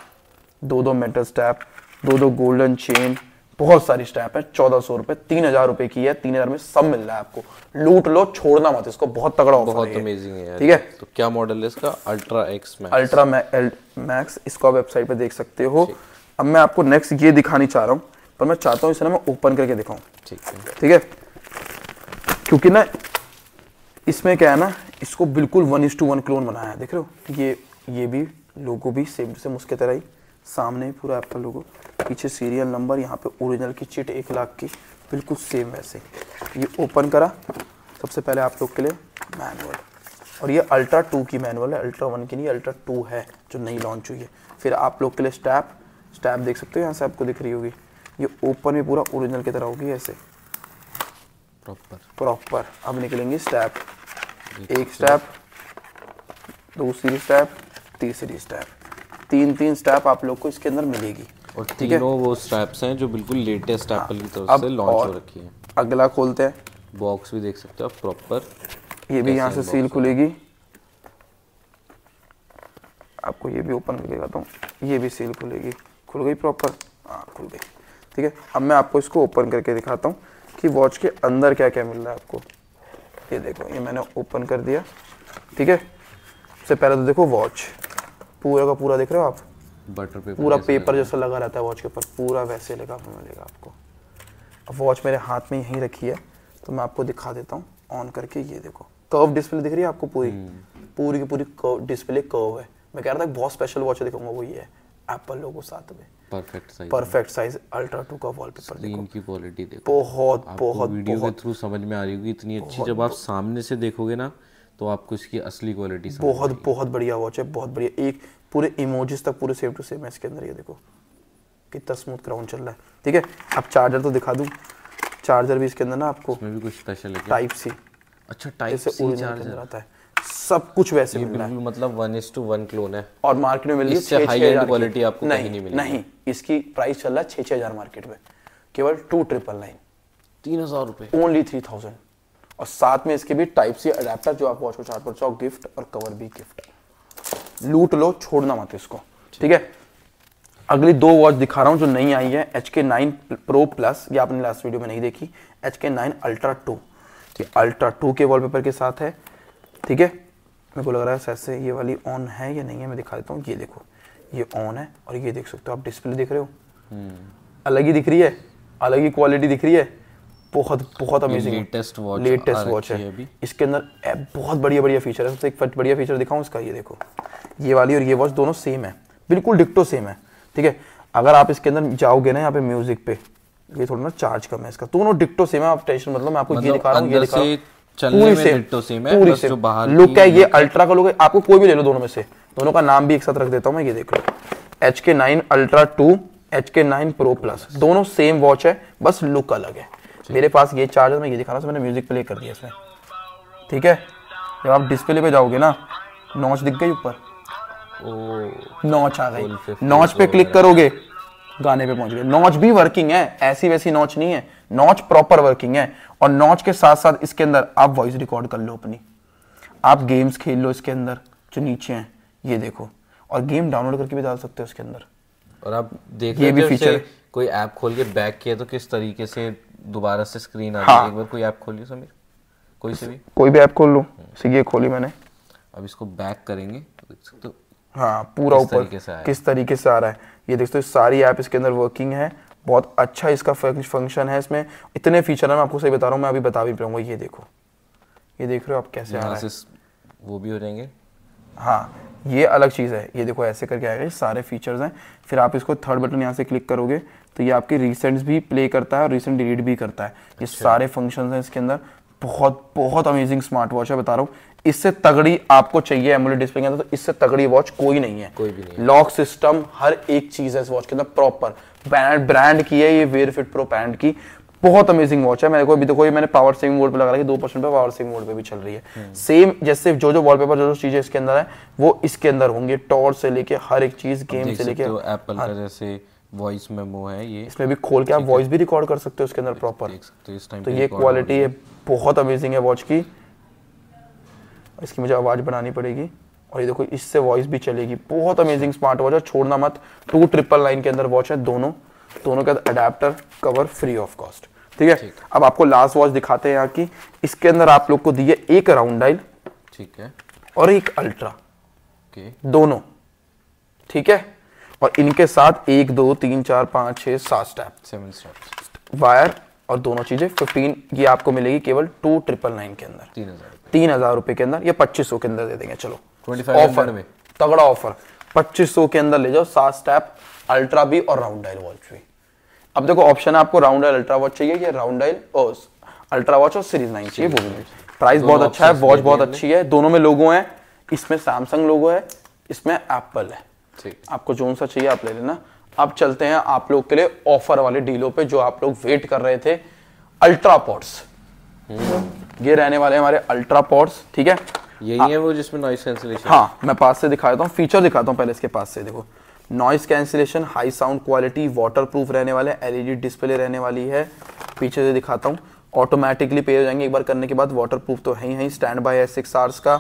दो दो मेटल स्टैप दो दो गोल्डन चेन बहुत सारी स्टैप है चौदह सौ रुपए तीन हजार रुपए की है तीन हजार में सब मिल रहा है आपको लूट लो छोड़ना मत इसको बहुत तगड़ा ऑफर बहुत अमेजिंग है ठीक है तो क्या मॉडल है इसका ultra X max ultra max इसको आप वेबसाइट पे देख सकते हो अब मैं आपको नेक्स्ट ये दिखानी चाह रहा हूँ पर मैं चाहता हूँ इसे ना मैं ओपन करके दिखाऊँ ठीक है ठीक है क्योंकि ना इसमें क्या है ना इसको बिल्कुल one is to one clone बनाया है देख रहे हो ये ये भी लोगो भी सेम टू सेम उसके तरह ही सामने पूरा एप्पल लोगो पीछे सीरियल नंबर यहाँ पे ओरिजिनल की चिट एक लाख की बिल्कुल सेम वैसे ये ओपन करा सबसे पहले आप लोग के लिए मैनुअल और ये अल्ट्रा टू की मैनुअल है अल्ट्रा वन की नहीं अल्ट्रा टू है जो नई लॉन्च हुई है फिर आप लोग के लिए स्टैप स्टैप देख सकते हो यहाँ से आपको दिख रही होगी ये ओपन भी पूरा ओरिजिनल की तरह होगी ऐसे प्रॉपर प्रॉपर अब निकलेंगे स्टैप एक स्टैप दूसरी स्टैप तीसरी स्टैप तीन तीन स्टैप आप लोग को इसके अंदर मिलेगी और तीनों वो स्टैप्स हैं जो बिल्कुल लेटेस्ट एप्पल हाँ, की तरफ से लॉन्च हो रखी है अगला खोलते हैं बॉक्स भी देख सकते हो आप प्रॉपर ये भी यहाँ से सील खुलेगी आपको ये भी ओपन मिलेगा तो ये भी सील खुलेगी खुल गई प्रॉपर हाँ खुल गई ठीक है अब मैं आपको इसको ओपन करके दिखाता हूँ कि वॉच के अंदर क्या क्या मिल रहा है आपको ये देखो ये मैंने ओपन कर दिया ठीक है सबसे पहले तो देखो वॉच पूरा का पूरा देख रहे हो आप बटर पेपर पूरा पेपर जैसा लगा रहता है वॉच के ऊपर पूरा वैसे लगा मिलेगा आपको अब वॉच मेरे हाथ में यहीं रखी है तो मैं आपको दिखा देता हूँ ऑन करके ये देखो कर्व डिस्प्ले दिख रही है आपको पूरी हम्म। पूरी की पूरी कर्व डिस्प्ले कर्व है मैं कह रहा था बहुत स्पेशल वॉच दिखाऊंगा वो ये है एप्पल लोगो साथ में perfect size perfect size ultra two का वॉलपेपर देखो की क्वालिटी देखो बहुत बहुत वीडियो के थ्रू समझ में आ रही होगी इतनी अच्छी जब आप सामने से देखोगे ना तो आपको इसकी असली क्वालिटी बहुत बहुत बढ़िया वॉच है बहुत बढ़िया एक पूरे इमोजेस तक पूरे सेम टू सेम है इसके अंदर ये देखो कितना स्मूथ क्राउन चल रहा है ठीक है अब चार्जर तो दिखा दूँ चार्जर भी इसके अंदर ना आपको भी कुछ स्पेशल है टाइप सी अच्छा टाइप सी चार्जर आता है सब कुछ वैसे मिल रहा है मतलब one is to one clone है और मार्केट में मिल रही है हाई एंड क्वालिटी आपको नहीं, नहीं मिलेगी नहीं इसकी प्राइस चल रहा है छह छह हज़ार मार्केट में केवल टू ट्रिपल नाइन तीन हज़ार रुपए ओनली थ्री थाउजेंड और साथ में इसके भी टाइप सी अडेप्टर जो आप वॉच को चार्ज कर चाहो गिफ्ट और कवर भी गिफ्ट है लूट लो छोड़ना मत इसको ठीक है अगली दो वॉच दिखा रहा हूं जो नहीं आई है H K nine pro plus ये आपने लास्ट वीडियो में नहीं देखी H K nine ultra two ultra two के वॉलपेपर के साथ है ठीक है मेरे को लग रहा है सैसे ये वाली ऑन है या नहीं है मैं दिखा देता हूँ ये देखो ये ऑन है और ये देख सकते हो आप डिस्प्ले देख रहे हो हम्म। अलग ही दिख रही है अलग ही क्वालिटी दिख रही है बहुत बहुत amazing latest watch latest watch है इसके अंदर बहुत बढ़िया बढ़िया फीचर है सबसे एक बढ़िया फीचर दिखाऊँ उसका ये देखो ये वाली और ये वॉच दोनों सेम है बिल्कुल डिक्टो सेम है ठीक है अगर आप इसके अंदर जाओगे ना यहाँ पे म्यूजिक पे ये थोड़ा ना चार्ज कम है इसका दोनों डिक्टो सेम है आप टेंशन मतलब मैं आपको मतलब ये दिखा रहा हूँ ये दिखा पूरी से पूरी से लुक है ये अल्ट्रा का लुक है आपको कोई भी ले लो दोनों में से दोनों का नाम भी एक साथ रख देता हूँ मैं ये देख लो H K nine ultra two H K nine pro plus दोनों सेम वॉच है बस लुक अलग है मेरे पास ये चार्जर मैं ये दिखा रहा हूँ मैंने म्यूजिक प्ले कर दिया इसमें ठीक है जब आप डिस्प्ले पे जाओगे ना नॉच दिख गई ऊपर नॉच आ गई नॉच पे क्लिक करोगे गाने पे पहुंच गए नॉच भी वर्किंग है ऐसी वैसी नॉच नहीं है नॉच प्रॉपर वर्किंग है और नॉच के साथ साथ इसके अंदर आप वॉइस रिकॉर्ड कर लो अपनी आप गेम्स खेल लो इसके अंदर जो नीचे हैं ये देखो और गेम डाउनलोड करके भी डाल सकते हो इसके अंदर और आप देख ये भी फीचर कोई ऐप खोल के बैक किया तो किस तरीके से दोबारा से स्क्रीन आ हाँ। एक बार कोई ऐप खोलिए समीर कोई से भी कोई भी ऐप खोल लो सी ये खोली मैंने अब इसको बैक करेंगे तो हाँ पूरा ऊपर किस तरीके से आ रहा है ये देखते हो सारी ऐप इसके अंदर वर्किंग है बहुत अच्छा इसका फंक्शन है इसमें इतने फीचर है मैं आपको सही बता रहा हूँ मैं अभी बता भी पाऊंगा ये देखो ये देख रहे हो आप कैसे आ रहा है वो भी हो जाएंगे हाँ ये अलग चीज़ है ये देखो ऐसे करके आएगा सारे फीचर्स हैं फिर आप इसको थर्ड बटन यहाँ से क्लिक करोगे तो ये आपके रिसेंट्स भी प्ले करता है और रिसेंट डिलीट भी करता है ये अच्छा। सारे फंक्शंस हैं इसके अंदर बहुत बहुत अमेजिंग स्मार्ट वॉच है बता रहा हूँ इससे तगड़ी आपको चाहिए एमोलेड डिस्प्ले के अंदर तो इससे तगड़ी वॉच कोई नहीं है कोई भी नहीं लॉक सिस्टम हर एक चीज है इस वॉच के अंदर प्रॉपर ब्रांड ब्रांड की है ये वेयर फिट प्रो ब्रांड की बहुत अमेजिंग वॉच है मेरे को अभी देखो ये मैंने पावर सेविंग मोड पे लगा रखी दो परसेंट पे पावर सेविंग मोड पे भी चल रही है सेम हम्म। जैसे जो जो वॉलपेपर जो जो चीजें इसके अंदर है वो इसके अंदर होंगे टॉर्च से लेके हर एक चीज गेम से लेके एप्पल का हाँ। जैसे वॉइस मेमो है ये इसमें भी खोल के आप वॉइस भी रिकॉर्ड कर सकते हो उसके अंदर प्रॉपर तो, तो, तो ये क्वालिटी है बहुत अमेजिंग है वॉच की इसकी मुझे आवाज़ बनानी पड़ेगी और ये देखो इससे वॉइस भी चलेगी बहुत अमेजिंग स्मार्ट वॉच है छोड़ना मत टू ट्रिपल लाइन के अंदर वॉच है दोनों दोनों का adapter cover free of cost ठीक है अब आपको लास्ट वॉच दिखाते हैं यहाँ की इसके अंदर आप लोग को दिए एक राउंड डाइल ठीक है और एक अल्ट्रा दोनों ठीक है और इनके साथ एक दो तीन चार पाँच छह सात स्टेप सेवन स्टेप वायर और दोनों चीजें फिफ्टीन ये आपको मिलेगी केवल टू ट्रिपल नाइन के अंदर तीन हजार रुपए के अंदर या पच्चीस सौ के अंदर दे देंगे चलो ऑफर में तगड़ा ऑफर पच्चीस सौ के अंदर ले जाओ सात स्टेप अल्ट्रा भी और राउंड डायल वॉच भी अब देखो ऑप्शन है आपको राउंड डायल अल्ट्रा वॉच चाहिए या राउंड डायल अल्ट्रा वॉच और सीरीज नाइन चाहिए वो भी प्राइस बहुत अच्छा है वॉच बहुत अच्छी है दोनों में लोगो है इसमें सैमसंग लोगो है इसमें एप्पल है आपको जो सा चाहिए आप ले लेना अब चलते हैं आप लोग के लिए ऑफर वाले डीलों पे जो आप लोग वेट कर रहे थे अल्ट्रा पॉट्स ये रहने वाले हमारे अल्ट्रा पॉट्स ठीक है यही आ, है वो जिसमें नॉइस कैंसिलेशन हाँ मैं पास से दिखा देता हूँ फीचर दिखाता हूँ पहले इसके पास से देखो noise cancellation high sound quality waterproof रहने वाले एलईडी डिस्प्ले रहने वाली है पीछे से दिखाता हूँ ऑटोमेटिकली पे हो जाएंगे एक बार करने के बाद वाटर प्रूफ तो है ही है स्टैंड बाय है सिक्स आवर्स का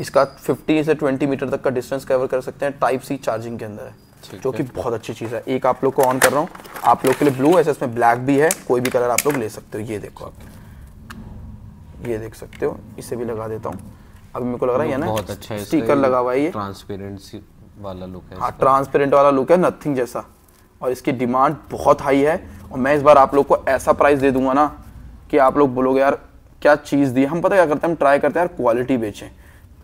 इसका 15 से 20 मीटर तक का डिस्टेंस कवर कर सकते हैं टाइप सी चार्जिंग के अंदर है जो कि बहुत अच्छी चीज़ है एक आप लोग को ऑन कर रहा हूँ आप लोग के लिए ब्लू ऐसे इसमें ब्लैक भी है कोई भी कलर आप लोग ले सकते हो ये देखो आप ये देख सकते हो इसे भी लगा देता हूँ अभी मेरे को लग रहा है ना बहुत अच्छा स्टीकर लगा हुआ है ये ट्रांसपेरेंसी वाला लुक है हाँ ट्रांसपेरेंट वाला लुक है नथिंग जैसा और इसकी डिमांड बहुत हाई है और मैं इस बार आप लोग को ऐसा प्राइस दे दूंगा ना कि आप लोग बोलोगे यार क्या चीज़ दी हम पता क्या करते हैं हम ट्राई करते हैं यार क्वालिटी बेचें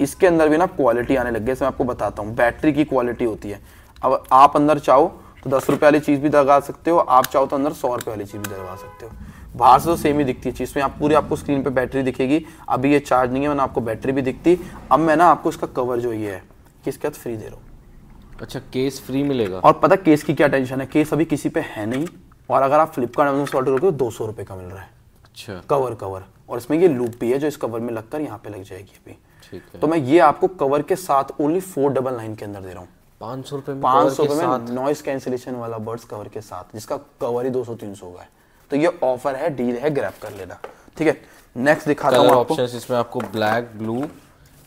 इसके अंदर भी ना क्वालिटी आने लग गई मैं आपको बताता हूँ बैटरी की क्वालिटी होती है अब आप अंदर चाहो तो दस रुपये वाली चीज़ भी लगा सकते हो आप चाहो तो अंदर सौ रुपये वाली चीज़ भी लगा सकते हो बाहर से तो सेम ही दिखती है चीज़ में आप पूरी आपको स्क्रीन पे बैटरी दिखेगी अभी ये चार्ज नहीं है मैंने आपको बैटरी भी दिखती अब मैं ना आपको इसका कवर जो ये है किसके बाद फ्री दे रहा हूँ अच्छा केस फ्री मिलेगा और पता केस की क्या टेंशन है केस अभी किसी पे है नहीं और अगर आप फ्लिपकार्ट अमेजन से ऑर्डर करोगे तो दो सौ रुपये का मिल रहा है अच्छा कवर कवर और इसमें ये लूप भी है जो इस कवर में लगकर यहाँ पे लग जाएगी अभी तो मैं ये आपको कवर के साथ ओनली फोर डबल नाइन के अंदर दे रहा हूँ पांच सौ रुपए पांच सौ रुपए में नॉइस कैंसिलेशन वाला बर्ड्स कवर के साथ जिसका कवर ही दो सौ तीन सौ होगा तो ये ऑफर है डील है ग्रैप कर लेना ठीक है नेक्स्ट दिखाता हूँ ऑप्शंस इसमें आपको ब्लैक ब्लू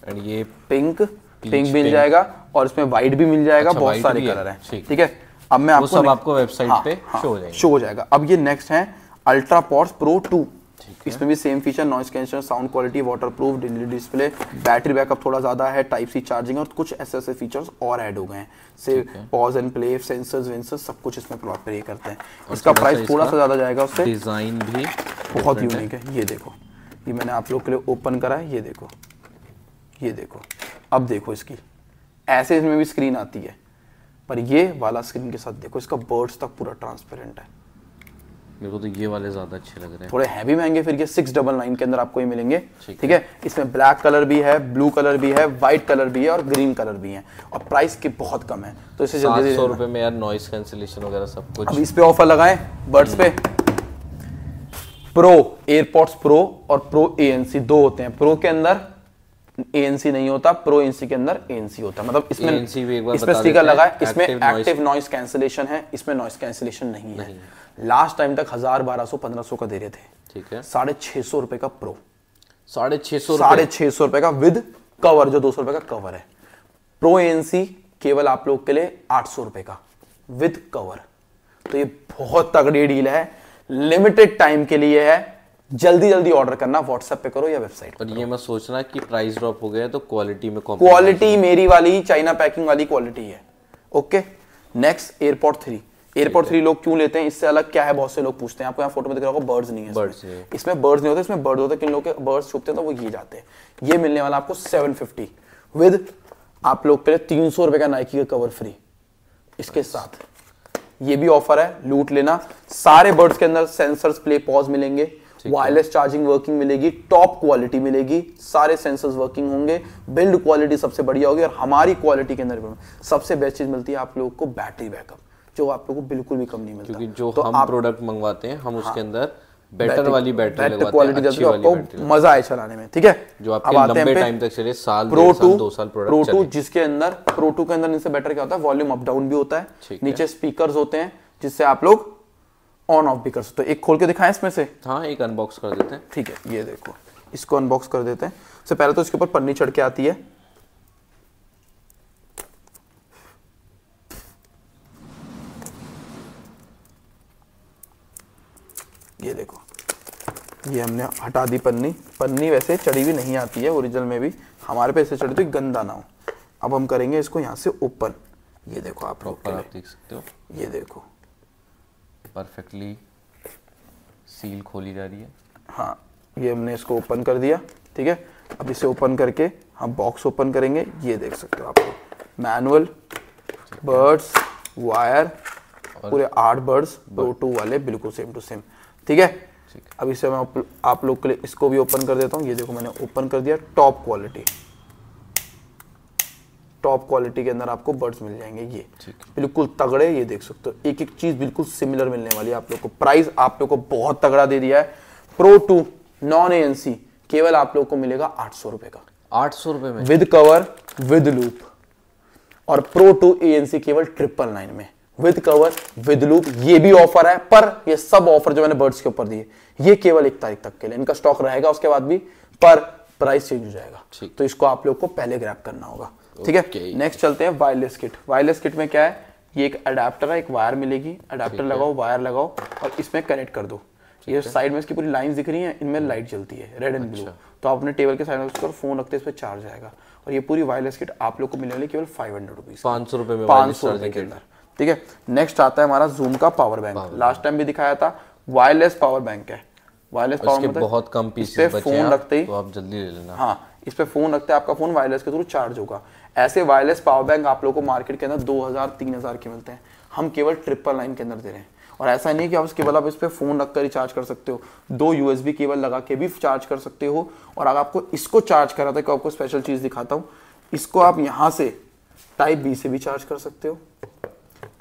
एंड ये पिंक पिंक मिल जाएगा और इसमें व्हाइट भी मिल जाएगा अच्छा, बहुत सारे कलर हैं ठीक है अब मैं आपको सब आपको वेबसाइट हाँ, पे हाँ, शो हो जाएगा शो हो जाएगा अब ये नेक्स्ट है अल्ट्रा पॉर्स प्रो टू इसमें भी same feature noise cancer sound quality waterproof display battery backup थोड़ा ज़्यादा है टाइप सी चार्जिंग और कुछ ऐसे ऐसे फीचर्स और ऐड हो गए हैं से पॉज एंड प्ले सेंसर वेंसर सब कुछ इसमें पर ये करते हैं इसका प्राइस थोड़ा सा ज़्यादा जाएगा उससे डिज़ाइन भी बहुत यूनिक है ये देखो ये मैंने आप लोग के लिए ओपन करा है ये देखो ये देखो अब देखो इसकी ऐसे इसमें भी स्क्रीन आती है पर ये वाला स्क्रीन के साथ देखो इसका बर्ड्स तक पूरा ट्रांसपेरेंट है मेरे को तो ये वाले ज़्यादा अच्छे लग रहे हैं थोड़े हैवी महंगे फिर ये सिक्स डबल नाइन के अंदर आपको ये मिलेंगे ठीक है।, इसमें ब्लैक कलर भी है ब्लू कलर भी है व्हाइट कलर भी है और ग्रीन कलर भी है और प्राइस की बहुत कम है तो इसे जल्दी सौ रुपए में यार नॉइस कैंसिलेशन वगैरह सब कुछ अब इस पे ऑफर लगाए बर्ड्स पे प्रो एयरपोर्ट्स प्रो और प्रो ए दो होते हैं प्रो के अंदर एएनसी नहीं होता प्रो एनसी के अंदर एएनसी होता मतलब इसमें इसमें स्टिकर लगा है इसमें एक्टिव नॉइस कैंसिलेशन है इसमें नॉइस कैंसिलेशन नहीं है लास्ट टाइम तक हजार बारह सौ पंद्रह सौ का दे रहे थे ठीक है साढ़े छह सौ रुपए का प्रो साढ़े छह सौ साढ़े छह सौ रुपए का विद कवर जो दो सौ रुपए का कवर है प्रो एनसी केवल आप लोग के लिए आठ सौ रुपए का विद कवर तो ये बहुत तगड़ी डील है लिमिटेड टाइम के लिए है जल्दी जल्दी ऑर्डर करना व्हाट्सएप पे करो या वेबसाइट पर ये मैं सोचना कि प्राइस ड्रॉप हो गया तो क्वालिटी में क्वालिटी मेरी वाली चाइना पैकिंग वाली क्वालिटी है okay next AirPods three AirPods three लोग क्यों लेते हैं इससे अलग क्या है बहुत से लोग पूछते हैं आपको यहाँ फोटो में दिख रहा होगा बर्ड्स नहीं है बर्ड्स इसमें बर्ड्स नहीं होते इसमें बर्ड होते किन लोग के बर्ड्स छुपते हैं तो वो ये जाते हैं ये मिलने वाला आपको सेवन फिफ्टी विद आप लोग के लिए तीन सौ रुपए का नाइकी का कवर फ्री इसके साथ ये भी ऑफर है लूट लेना सारे बर्ड्स के अंदर सेंसर्स प्ले पॉज मिलेंगे वायरलेस चार्जिंग वर्किंग मिलेगी टॉप क्वालिटी मिलेगी सारे सेंसर्स वर्किंग होंगे बिल्ड क्वालिटी सबसे बढ़िया होगी और हमारी क्वालिटी के अंदर सबसे बेस्ट चीज मिलती है आप लोगों को बैटरी बैकअप जो आप लोगों को बिल्कुल भी कम नहीं मिलता क्योंकि जो तो हम प्रोडक्ट मंगवाते हैं हम हाँ, उसके अंदर बेटर वाली बैटरी लगवाते क्वालिटी अच्छी वाली बैटरी मजा आए चलाने में ठीक है जो आपके लंबे टाइम तक चले साल प्रो टू दो साल प्रो टू जिसके अंदर प्रो टू के अंदर इनसे बेटर क्या होता है वॉल्यूम अप डाउन भी होता है नीचे स्पीकर होते हैं जिससे आप लोग ऑन ऑफ भी कर सकते हो एक खोल के दिखाएं इसमें से हाँ एक अनबॉक्स कर देते हैं ठीक है ये देखो इसको अनबॉक्स कर देते हैं सबसे पहले तो इसके ऊपर पन्नी चढ़ के आती है ये देखो ये हमने हटा दी पन्नी पन्नी वैसे चढ़ी हुई नहीं आती है ओरिजिनल में भी हमारे पे ऐसे चढ़ी तो गंदा ना हो अब हम करेंगे इसको यहाँ से ओपन ये देखो आप लोग आप देख सकते हो ये देखो परफेक्टली सील खोली जा रही है हाँ ये हमने इसको ओपन कर दिया ठीक है अब इसे ओपन करके हम बॉक्स ओपन करेंगे ये देख सकते हो आप मैनुअल बर्ड्स वायर पूरे आठ बर्ड्स दो टू वाले बिल्कुल सेम टू सेम ठीक है अब इसे मैं आप लोग के लिए इसको भी ओपन कर देता हूँ ये देखो मैंने ओपन कर दिया टॉप क्वालिटी टॉप क्वालिटी के अंदर आपको बर्ड्स मिल जाएंगे ये बिल्कुल तगड़े ये देख सकते हो एक एक चीज बिल्कुल सिमिलर मिलने वाली है आप लोग को प्राइस आप लोग को बहुत तगड़ा दे दिया है प्रो टू नॉन एएनसी केवल आप लोग को मिलेगा आठ सौ रुपए का आठ सौ रुपए में विद कवर विद लूप और प्रो टू एएनसी केवल ट्रिपल नाइन में विद कवर विद लूप ये भी ऑफर है पर ये सब ऑफर जो मैंने बर्ड्स के ऊपर दिए ये केवल एक तारीख तक के लिए इनका स्टॉक रहेगा उसके बाद भी पर प्राइस चेंज हो जाएगा तो इसको आप लोग को पहले ग्रैप करना होगा ठीक है नेक्स्ट चलते हैं वायरलेस किट वायरलेस किट में क्या है ये एक अडेप्टर है एक वायर मिलेगी अडेप्टर लगाओ वायर लगाओ और इसमें कनेक्ट कर दो ये साइड में इसकी पूरी लाइन दिख रही है इनमें लाइट हम्म। जलती है रेड एंड ब्लू तो आप अपने टेबल के साइड में उसको फोन रखते इस पर चार्ज आएगा और ये पूरी वायरलेस किट आप लोग को मिलने वाली केवल फाइव हंड्रेड रुपीज पांच सौ रुपए पांच सौ रुपए के अंदर ठीक है नेक्स्ट आता है हमारा जूम का पावर बैंक लास्ट टाइम भी दिखाया था वायरलेस पावर बैंक है वायरलेस पावर बैंक बहुत कम पीस पे फोन रखते ही तो आप जल्दी ले लेना हाँ इस पे फोन रखते हैं आपका फोन वायरलेस के थ्रू चार्ज होगा ऐसे वायरलेस पावर बैंक आप लोगों को मार्केट के अंदर दो हजार तीन हजार के मिलते हैं हम केवल ट्रिपल लाइन के अंदर दे रहे हैं और ऐसा नहीं कि आप केवल आप इस पर फ़ोन रखकर कर रिचार्ज कर सकते हो दो यूएसबी केबल लगा के भी चार्ज कर सकते हो और अगर आपको इसको चार्ज करा था कि आपको स्पेशल चीज़ दिखाता हूँ इसको आप यहाँ से टाइप बी से भी चार्ज कर सकते हो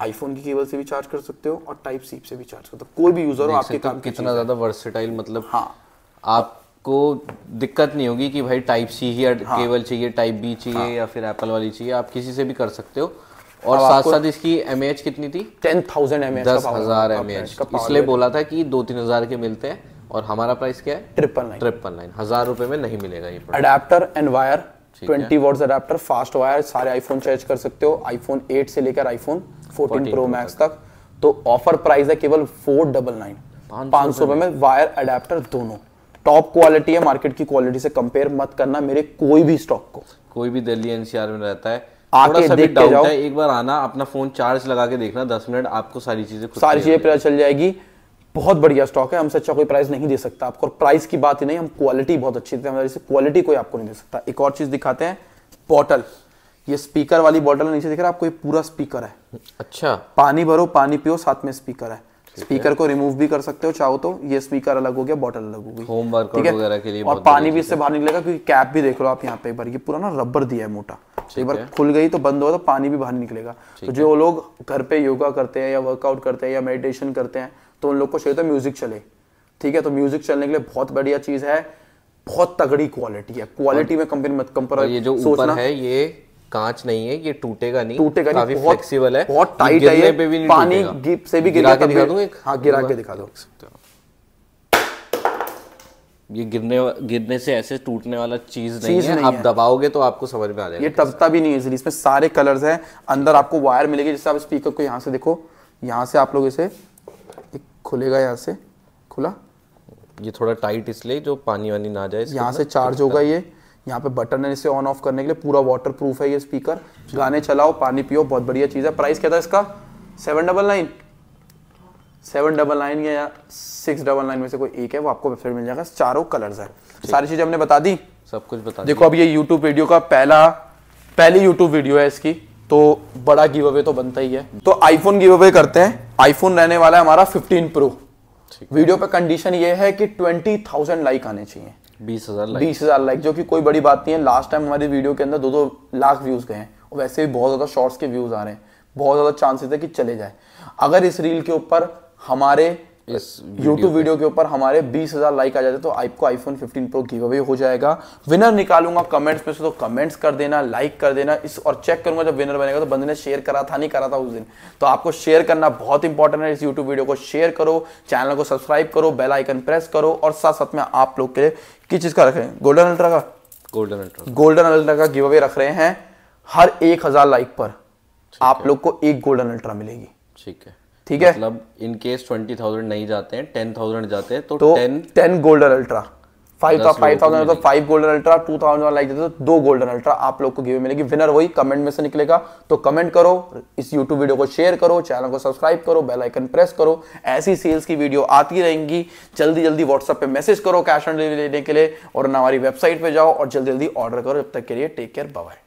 आईफोन की केबल से भी चार्ज कर सकते हो और टाइप सी से भी चार्ज कर सकते हो कोई भी यूजर हो आपके काम कितना ज्यादा वर्सेटाइल मतलब हाँ आप को दिक्कत नहीं होगी कि भाई टाइप सी ही हाँ, केबल चाहिए टाइप बी चाहिए हाँ, या फिर एप्पल वाली चाहिए आप किसी से भी कर सकते हो और साथ साथ इसकी एम कितनी थी टेन थाउजेंड एम दस हजार एम एच इसलिए बोला था कि दो तीन हजार के मिलते हैं और हमारा प्राइस क्या है ट्रिपल नाइन ट्रिपल नाइन हजार रुपए में नहीं मिलेगा ये adapter and wire twenty watts adapter fast wire सारे आईफोन चार्ज कर सकते हो आईफोन एट से लेकर आईफोन फोर्टीन प्रो मैक्स तक तो ऑफर प्राइस है केवल फोर डबल नाइन पांच सौ रुपए में वायर अडेप्टर दोनों टॉप क्वालिटी है मार्केट की क्वालिटी से कंपेयर मत करना मेरे कोई भी स्टॉक को कोई भी दिल्ली एनसीआर में रहता है आके देख के जाओ एक बार आना अपना फोन चार्ज लगा के देखना दस मिनट आपको सारी चीजें सारी चीजें पता चल जाएगी बहुत बढ़िया स्टॉक है हमसे अच्छा कोई प्राइस नहीं दे सकता आपको और प्राइस की बात ही नहीं हम क्वालिटी बहुत अच्छी देते हैं क्वालिटी कोई आपको नहीं दे सकता एक और चीज़ दिखाते हैं बॉटल ये स्पीकर वाली बॉटल नीचे दिख रहा है आपको ये पूरा स्पीकर है अच्छा पानी भरो पानी पियो साथ में स्पीकर है स्पीकर को रिमूव भी कर सकते हो चाहो तो ये स्पीकर अलग हो गया बॉटल अलग हो गई होमवर्क वगैरह के लिए और पानी भी इससे बाहर निकलेगा क्योंकि कैप भी देख लो आप यहाँ पे एक बार ये पूरा ना रबर दिया है मोटा एक बार खुल गई तो बंद हो तो पानी भी बाहर निकलेगा तो जो लोग घर पे योगा करते हैं या वर्कआउट करते हैं या मेडिटेशन करते हैं तो उन लोग को चाहिए तो म्यूजिक चले ठीक है तो म्यूजिक चलने के लिए बहुत बढ़िया चीज है बहुत तगड़ी क्वालिटी है क्वालिटी में कंपनी मत कंपर ये जो ऊपर है ये कांच नहीं है ये टूटेगा नहीं टूटेगा नहीं बहुत फ्लेक्सिबल है बहुत टाइट है पे भी नहीं पानी से भी गिरा के दिखा दूं एक हाँ गिरा के दिखा दो ये गिरने गिरने से ऐसे टूटने वाला चीज नहीं चीज है नहीं आप है। दबाओगे तो आपको समझ में आ जाएगा ये टपता भी नहीं है इसमें सारे कलर्स हैं अंदर आपको वायर मिलेगी जैसे आप स्पीकर को यहाँ से देखो यहाँ से आप लोग इसे खुलेगा यहाँ से खुला ये थोड़ा टाइट इसलिए जो पानी वानी ना जाए यहाँ से चार्ज होगा ये यहाँ पे बटन है इसे ऑन ऑफ करने के लिए पूरा वाटर प्रूफ है ये स्पीकर गाने चलाओ पानी पियो बहुत बढ़िया चीज़ है प्राइस क्या था इसका seven double nine seven double nine या सिक्स डबल नाइन में से कोई एक है वो आपको वेबसाइट मिल जाएगा चारों कलर्स है सारी चीज़ हमने बता दी सब कुछ बता देखो अब ये यूट्यूब वीडियो का पहला पहली यूट्यूब वीडियो है इसकी तो बड़ा गिव अवे तो बनता ही है तो आईफोन गिव अवे करते हैं आईफोन रहने वाला है हमारा 15 प्रो वीडियो पे कंडीशन ये है कि 20,000 लाइक आने चाहिए बीस हजार लाइक बीस हजार लाइक जो कि कोई बड़ी बात नहीं है लास्ट टाइम हमारी वीडियो के अंदर दो दो लाख व्यूज गए हैं और वैसे भी बहुत ज्यादा शॉर्ट्स के व्यूज आ रहे हैं बहुत ज्यादा चांसेस है कि चले जाए अगर इस रील के ऊपर हमारे इस वीडियो के ऊपर हमारे बीस हजार लाइक आ जाते तो आपको आईफोन 15 प्रो गिव अवे हो जाएगा विनर निकालूंगा कमेंट्स में से तो कमेंट्स कर देना लाइक कर देना इस और चेक करूंगा जब विनर बनेगा तो बंदे ने शेयर करा था नहीं करा था उस दिन तो आपको शेयर करना बहुत इंपॉर्टेंट है इस यूट्यूब वीडियो को शेयर करो चैनल को सब्सक्राइब करो बेल आइकन प्रेस करो और साथ साथ में आप लोग के लिए किस चीज का रखें गोल्डन अल्ट्रा का गोल्डन अल्ट्रा गोल्डन अल्ट्रा का गिव अवे रख रहे हैं हर एक हजार लाइक पर आप लोग को एक गोल्डन अल्ट्रा मिलेगी ठीक है ठीक है मतलब इन केस ट्वेंटी थाउजेंड नहीं जाते हैं टेन थाउजेंड जाते हैं तो ten ten golden ultra five था फाइव थाउजेंड तो five golden ultra two thousand like देते तो दो गोल्डन अल्ट्रा आप लोग को गिवे मिलेगी विनर वही कमेंट में से निकलेगा तो कमेंट करो इस यूट्यूब वीडियो को शेयर करो चैनल को सब्सक्राइब करो बेल आइकन प्रेस करो ऐसी सेल्स की वीडियो आती रहेंगी जल्दी जल्दी व्हाट्सएप पे मैसेज करो कैश ऑन डिलीवरी लेने के लिए और हमारी वेबसाइट पर जाओ और जल्दी जल्दी ऑर्डर करो जब तक के लिए टेक केयर बाय